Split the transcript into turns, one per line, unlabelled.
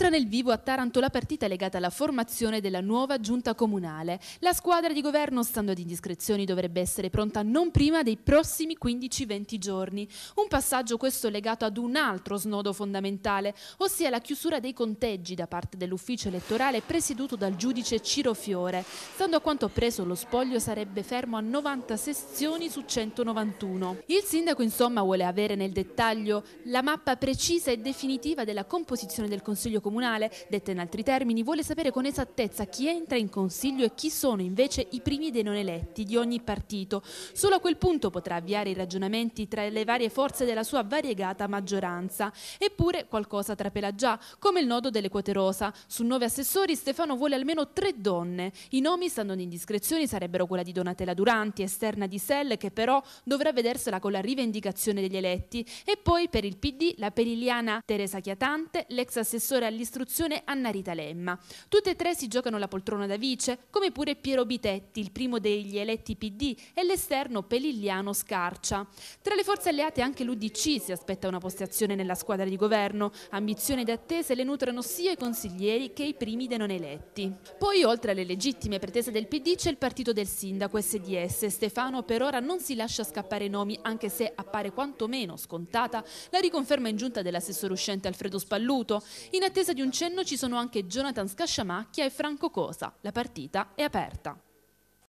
Entra nel vivo a Taranto la partita legata alla formazione della nuova giunta comunale. La squadra di governo, stando ad indiscrezioni, dovrebbe essere pronta non prima dei prossimi 15-20 giorni. Un passaggio questo legato ad un altro snodo fondamentale, ossia la chiusura dei conteggi da parte dell'ufficio elettorale presieduto dal giudice Ciro Fiore. Stando a quanto preso lo spoglio sarebbe fermo a 90 sezioni su 191. Il sindaco insomma vuole avere nel dettaglio la mappa precisa e definitiva della composizione del Consiglio Comunale comunale, detta in altri termini, vuole sapere con esattezza chi entra in consiglio e chi sono invece i primi dei non eletti di ogni partito. Solo a quel punto potrà avviare i ragionamenti tra le varie forze della sua variegata maggioranza. Eppure qualcosa trapela già, come il nodo delle quote rosa. Su nove assessori Stefano vuole almeno tre donne. I nomi, stando in indiscrezioni, sarebbero quella di Donatella Duranti, esterna di Sell, che però dovrà vedersela con la rivendicazione degli eletti. E poi per il PD la periliana Teresa Chiatante, l'ex assessore all'interno dell'istruzione Anna Rita Lemma. Tutte e tre si giocano la poltrona da vice, come pure Piero Bitetti, il primo degli eletti PD, e l'esterno Peligliano Scarcia. Tra le forze alleate anche l'Udc si aspetta una postazione nella squadra di governo. Ambizioni ed attese le nutrono sia i consiglieri che i primi dei non eletti. Poi, oltre alle legittime pretese del PD, c'è il partito del sindaco SDS. Stefano per ora non si lascia scappare i nomi, anche se appare quantomeno scontata la riconferma in giunta dell'assessore uscente Alfredo Spalluto. In attesa attesa di un cenno ci sono anche Jonathan Scasciamacchia e Franco Cosa. La partita è aperta.